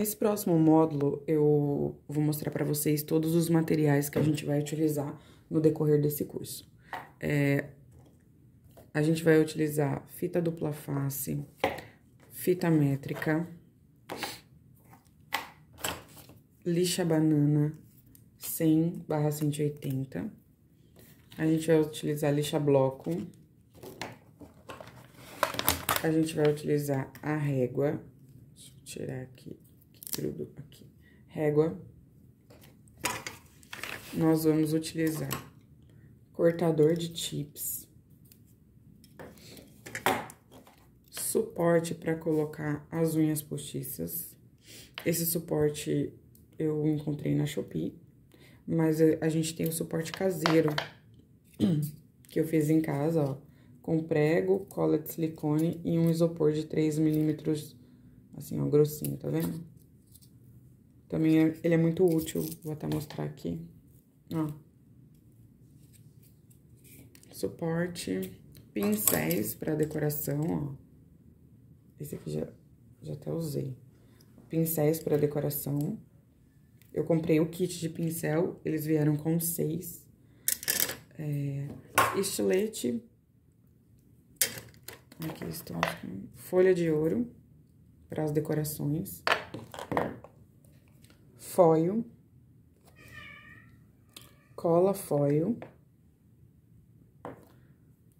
Nesse próximo módulo, eu vou mostrar para vocês todos os materiais que a gente vai utilizar no decorrer desse curso. É, a gente vai utilizar fita dupla face, fita métrica, lixa banana 100 barra 180. A gente vai utilizar lixa bloco. A gente vai utilizar a régua. Deixa eu tirar aqui filtrudo aqui, régua, nós vamos utilizar cortador de chips, suporte para colocar as unhas postiças. Esse suporte eu encontrei na Shopee, mas a gente tem o suporte caseiro que eu fiz em casa, ó, com prego, cola de silicone e um isopor de 3 milímetros, assim, ó, grossinho, tá vendo? Também é, ele é muito útil. Vou até mostrar aqui. Ó. Suporte. Pincéis para decoração, ó. Esse aqui já, já até usei. Pincéis para decoração. Eu comprei o kit de pincel. Eles vieram com seis. É, estilete. Aqui estão. Folha de ouro para as decorações foil, cola foil,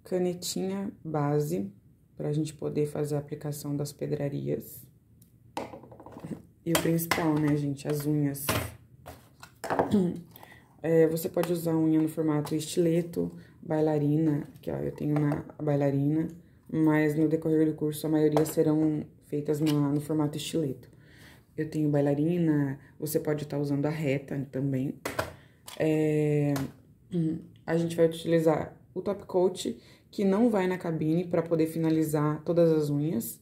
canetinha base, para a gente poder fazer a aplicação das pedrarias. E o principal, né, gente? As unhas. É, você pode usar unha no formato estileto, bailarina, que ó, eu tenho na bailarina, mas no decorrer do curso a maioria serão feitas na, no formato estileto. Eu tenho bailarina, você pode estar tá usando a reta também. É, a gente vai utilizar o top coat, que não vai na cabine para poder finalizar todas as unhas.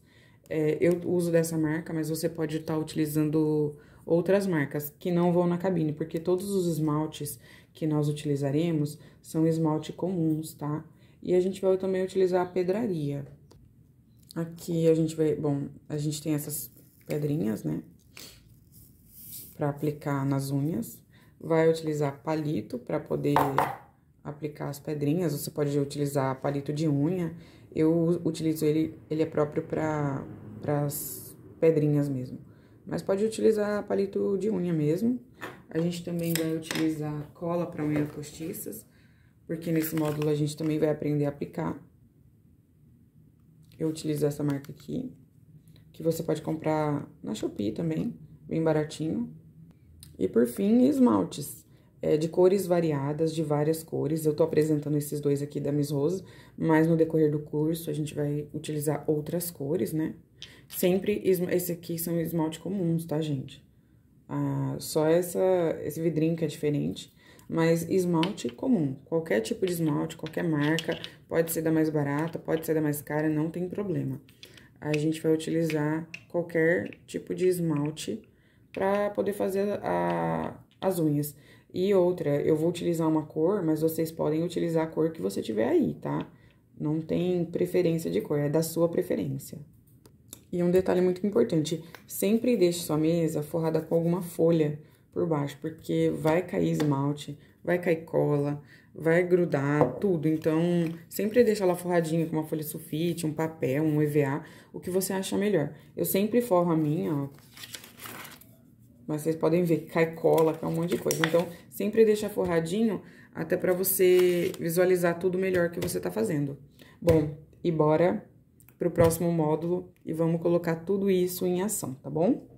É, eu uso dessa marca, mas você pode estar tá utilizando outras marcas que não vão na cabine, porque todos os esmaltes que nós utilizaremos são esmalte comuns, tá? E a gente vai também utilizar a pedraria. Aqui a gente vai, bom, a gente tem essas pedrinhas, né? para aplicar nas unhas. Vai utilizar palito para poder aplicar as pedrinhas. Você pode utilizar palito de unha. Eu utilizo ele, ele é próprio para as pedrinhas mesmo. Mas pode utilizar palito de unha mesmo. A gente também vai utilizar cola para unhas postiças, porque nesse módulo a gente também vai aprender a aplicar. Eu utilizo essa marca aqui, que você pode comprar na Shopee também, bem baratinho. E por fim, esmaltes. É, de cores variadas, de várias cores. Eu tô apresentando esses dois aqui da Miss Rose, mas no decorrer do curso a gente vai utilizar outras cores, né? Sempre, esse aqui são esmalte comuns, tá, gente? Ah, só essa, esse vidrinho que é diferente, mas esmalte comum. Qualquer tipo de esmalte, qualquer marca, pode ser da mais barata, pode ser da mais cara, não tem problema. A gente vai utilizar qualquer tipo de esmalte para poder fazer a, as unhas. E outra, eu vou utilizar uma cor, mas vocês podem utilizar a cor que você tiver aí, tá? Não tem preferência de cor, é da sua preferência. E um detalhe muito importante, sempre deixe sua mesa forrada com alguma folha por baixo, porque vai cair esmalte, vai cair cola, vai grudar tudo. Então, sempre deixa ela forradinha com uma folha sulfite, um papel, um EVA, o que você acha melhor. Eu sempre forro a minha, ó, mas vocês podem ver que cai cola, cai um monte de coisa. Então, sempre deixa forradinho até pra você visualizar tudo melhor que você tá fazendo. Bom, e bora pro próximo módulo e vamos colocar tudo isso em ação, tá bom?